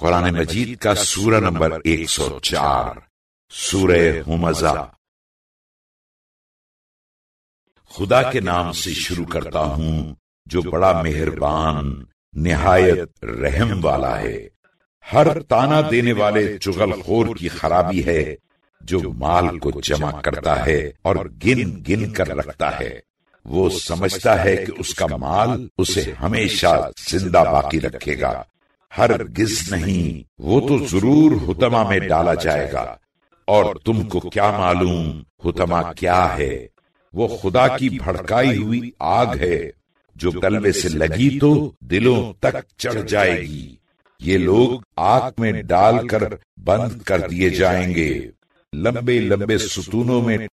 कुरान मजीद का सूरह नंबर 104 सूरह हुमजा खुदा के नाम से शुरू करता हूं जो बड़ा मेहरबान निहायत रहम वाला है हर ताना देने वाले चुगलखोर की खराबी है जो माल को जमा करता है और गिन गिन कर रखता है वो समझता है कि उसका माल उसे हमेशा जिंदा बाकी रखेगा हर गिज नहीं वो तो जरूर हुतमा में डाला जाएगा और तुमको क्या मालूम हुतमा क्या है वो खुदा की भड़काई हुई आग है जो कलवे से लगी तो दिलों तक चढ़ जाएगी ये लोग आग में डालकर बंद कर दिए जाएंगे लंबे लंबे सुतूनों में